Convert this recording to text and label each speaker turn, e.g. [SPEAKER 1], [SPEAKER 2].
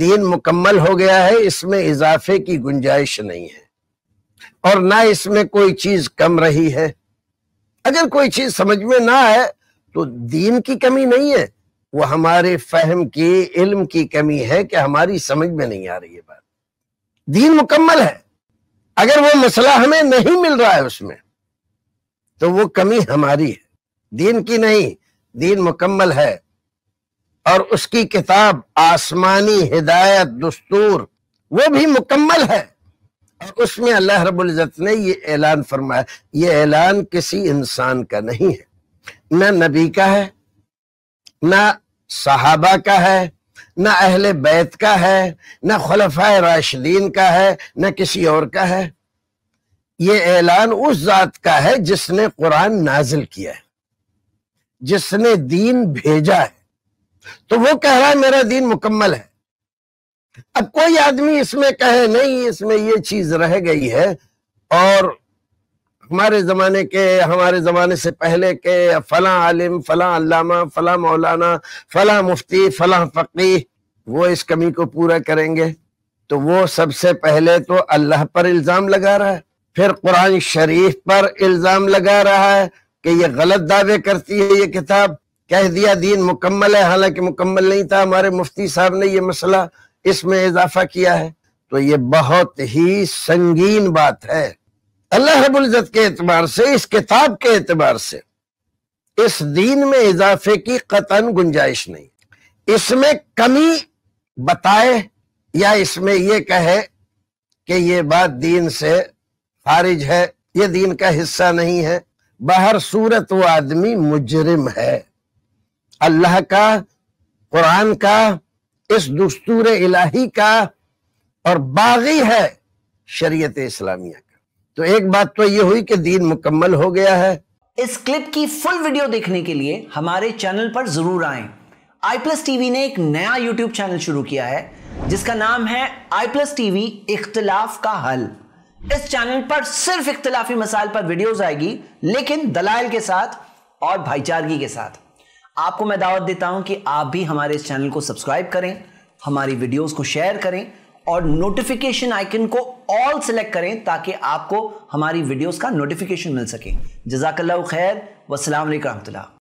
[SPEAKER 1] दीन मुकम्मल हो गया है इसमें इजाफे की गुंजाइश नहीं है और ना इसमें कोई चीज कम रही है अगर कोई चीज समझ में ना आए तो दीन की कमी नहीं है वो हमारे फहम की इल्म की कमी है कि हमारी समझ में नहीं आ रही है बात दीन मुकम्मल है अगर वो मसला हमें नहीं मिल रहा है उसमें तो वो कमी हमारी है दीन की नहीं दीन मुकम्मल है और उसकी किताब आसमानी हिदायत दस्तूर वो भी मुकम्मल है और उसमें अल्लाह रबुल्ज़त ने ये ऐलान फरमाया ये ऐलान किसी इंसान का नहीं है ना नबी का है ना सहाबा का है ना अहल बैत का है ना खलफा राशिदीन का है ना किसी और का है ये ऐलान उस जात का है जिसने कुरान नाजिल किया है जिसने दीन भेजा है तो वो कह रहा है मेरा दीन मुकम्मल है अब कोई आदमी इसमें कहे नहीं इसमें ये चीज रह गई है और हमारे जमाने के हमारे जमाने से पहले के फला आलिम फला अल्लामा फला मौलाना फला मुफ्ती फला फकी वो इस कमी को पूरा करेंगे तो वो सबसे पहले तो अल्लाह पर इल्ज़ाम लगा रहा है फिर कुरान शरीफ पर इल्ज़ाम लगा रहा है कि ये गलत दावे करती है ये किताब कह दिया दीन मुकम्मल है हालांकि मुकम्मल नहीं था हमारे मुफ्ती साहब ने ये मसला इसमें इजाफा किया है तो ये बहुत ही संगीन बात है अल्लाह रबुल्जत के एतबार से इस किताब के एतबार से इस दीन में इजाफे की कतन गुंजाइश नहीं इसमें कमी बताए या इसमें यह कहे कि ये बात दीन से खारिज है ये दीन का हिस्सा नहीं है बाहर सूरत वो आदमी मुजरिम है अल्लाह का कुरान का इस दस्तूर इलाही का और बागी है शरीयत इस्लामिया का तो एक बात तो ये हुई कि दीन मुकम्मल हो गया है
[SPEAKER 2] इस क्लिप की फुल वीडियो देखने के लिए हमारे चैनल पर जरूर आए आई प्लस टीवी ने एक नया यूट्यूब चैनल शुरू किया है जिसका नाम है आई प्लस टीवी इख्तलाफ का हल इस चैनल पर सिर्फ इख्तलाफी मसाइल पर वीडियोस आएगी लेकिन दलाइल के साथ और भाईचारगी के साथ आपको मैं दावत देता हूं कि आप भी हमारे इस चैनल को सब्सक्राइब करें हमारी वीडियोस को शेयर करें और नोटिफिकेशन आइकन को ऑल सेलेक्ट करें ताकि आपको हमारी वीडियोस का नोटिफिकेशन मिल सके जजाकल्ला खैर वसलम वरहमल